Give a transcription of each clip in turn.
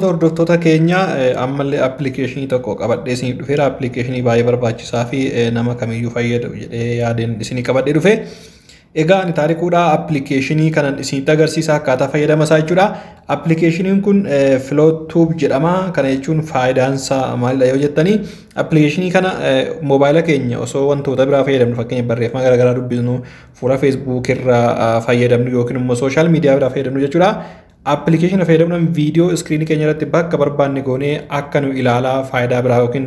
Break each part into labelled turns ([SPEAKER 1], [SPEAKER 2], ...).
[SPEAKER 1] Hordoftoota hordoftoota keenya eh, ammallee appilikeeshinii tokko qabadhee isiniif dhufeera. baay'ee barbaachisaa fi eh, nama kamiyyuu fayyadu jedhee yaadeen isinii qabadhee dhufe. Egaa ani taarikuudhaa appilikeeshinii isinitti akkaataa fayyadama isaa kun eh, Kana jechuun faayidaan isaa yoo jettanii appilikeeshinii kana mobaayila keenya osoo wantoota biraa fayyadamnu fakkeenya barreeffama garaagaraa dubbisnu fuula ah, fayyadamnu yookiin immoo sooshaal biraa fayyadamnu Appilikeeshina fayyadamuudhaan viidiyoo iskiriinii keenya irratti bakka barbaanne goonee akka nu ilaalaa faayidaa biraa yookiin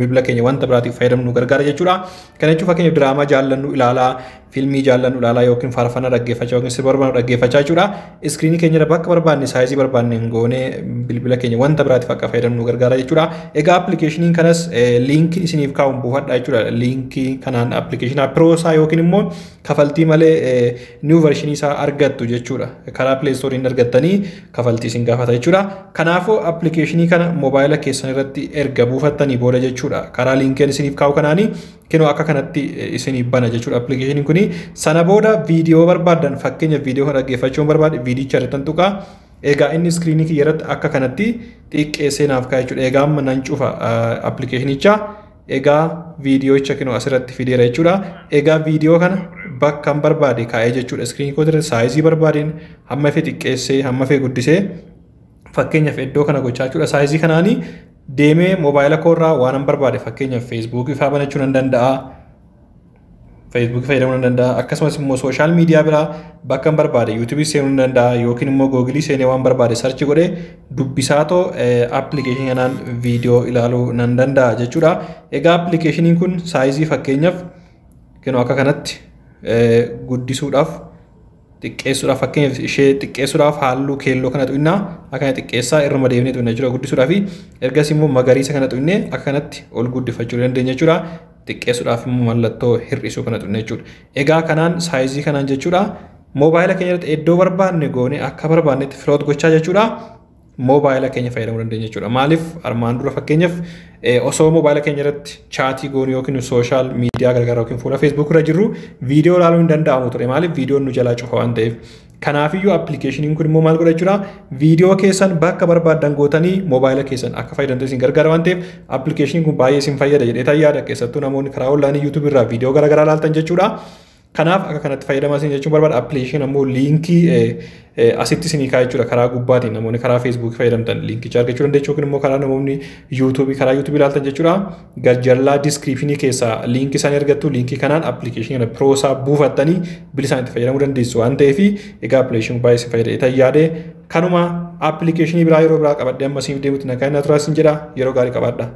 [SPEAKER 1] bilbila keenya wanta biraatiif fayyadamnu gargaara jechuudha. Kana jechuun fakkeenyaaf diraamaa jaallannu ilaalaa, fiilmii jaallannu ilaalaa yookiin faarfannaa dhaggeeffachaa yookiin sirba barbaannu dhaggeeffachaa jechuudha. Iskiriinii keenya irra bakka barbaanne saayizii barbaanne goonee bilbila keenya wanta biraatiif akka fayyadamnu gargaara jechuudha. Egaa appilikeeshiniin kanas liinkiin isiniif kaa'uun buufadha jechuudha. Liinkii kanaan appilikeeshinaa piroosaa yookiin immoo kafaltii malee niiwu varshinii isaa argattu jechuudha. Karaa pileestooriin argatta. hojjettanii kafaltii isin gaafata jechuudha. Kanaafuu appilikeeshinii kana mobaayila keessan irratti erga buufattanii booda jechuudha. Karaa liinkeen isiniif kaa'u kanaanii kinoo akka kanatti isiniif bana jechuudha appilikeeshiniin kuni. Sana booda viidiyoo barbaadan fakkeenya viidiyoo kana dhaggeeffachuun barbaade viidicha irratti tuqaa. Egaa inni iskiriinii kiyya irratti akka kanatti xiqqeessee naaf kaa'e jechuudha. Egaa amma nan cufa appilikeeshinichaa. Egaa viidiyoocha kinoo asirratti fideera jechuudha. Egaa viidiyoo kana bakka barbaade kaa'ee jechuudha iskiriin kootere saayizii barbaadeen hamma fee xiqqeessee hamma fee guddisee fakkeenyaaf iddoo kana gochaachuudha saayizii kanaanii deemee moobaayila koorraa waan an barbaade fakkeenyaaf feesbuukii fa'aa banachuu nan danda'a. feesbuukii fayyadamuu nan danda'a akkasumas immoo sooshaal miidiyaa biraa bakka barbaade yuutuubii seenuu ni danda'a yookiin immoo googilii seenee waan barbaade sarchi dubbisaa too eh, appilikeeshinii kanaan viidiyoo ilaaluu nan danda'a jechuudha. Egaa appilikeeshiniin kun saayizii fakkeenyaaf akka kanatti guddisuudhaaf xiqqeessuudhaaf fakkeenyaaf ishee xiqqeessuudhaaf halluu keelloo kana xu'innaa akka xiqqeessaa irra madeemnee xunna jechuudha guddisuudhaaf ergas immoo magariisa kana xu'innee akka kanatti ol guddifachuu dandeenya jechuudha xiqqeessuudhaaf immoo mallattoo hir'isuu kana xunna jechuudha. Egaa kanaan saayizii kanaan jechuudha moobaayila keenya irratti iddoo barbaanne goone akka barbaannetti firoot gochaa jechuudha. mobaayila keenya fayyadamuu dandeenya jechuudha. Maaliif armaan dura fakkeenyaaf osoo mobaayila keenya irratti chaatii goonu yookiin sooshaal miidiyaa garagaraa yookiin fuula feesbuuk irra jirru viidiyoo laaluun hin danda'amu ture. Maaliif viidiyoon nu jalaa cufa waan ta'eef. Kanaafiyyuu appilikeeshiniin kun immoo maal godha jechuudha viidiyoo keessan bakka barbaaddan gootanii mobaayila keessan akka fayyadamtu isin gargaara waan ta'eef appilikeeshiniin kun baay'ee isin fayyada jedhee yaada keessattuu namoonni karaa oonlaayinii yuutuubii irraa viidiyoo garagaraa laaltan Kanaaf akka kanatti fayyadamaa isin jechuun barbaada appilikeeshinii ammoo liinkii asitti isin kaa jechuudha karaa gubbaatiin namoonni karaa feesbuukii fayyadamtan liinkicha argachuu dandeessu yookiin immoo karaa namoonni yuutuubii karaa yuutuubii ilaaltan jechuudha gajjallaa diskiriipshinii keessaa liinkii isaan argattu liinkii kanaan appilikeeshinii kana piroosaa buufattanii bilisaan itti fayyadamuu dandeessu waan ta'eef egaa appilikeeshin baay'ee isin fayyada itan yaade kanuma appilikeeshinii biraa yeroo biraa qabadhee amma isin deemutti nagaa inni aturaa isin jedha yeroo gaarii qabaadha.